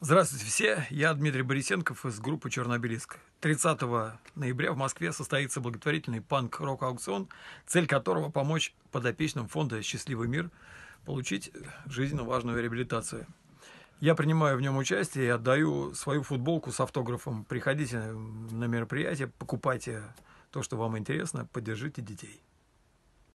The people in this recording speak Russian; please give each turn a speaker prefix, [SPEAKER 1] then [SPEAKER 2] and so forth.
[SPEAKER 1] Здравствуйте все, я Дмитрий Борисенков из группы «Чернобилиск». 30 ноября в Москве состоится благотворительный панк-рок-аукцион, цель которого – помочь подопечным фонда «Счастливый мир» получить жизненно важную реабилитацию. Я принимаю в нем участие и отдаю свою футболку с автографом. Приходите на мероприятие, покупайте то, что вам интересно, поддержите детей.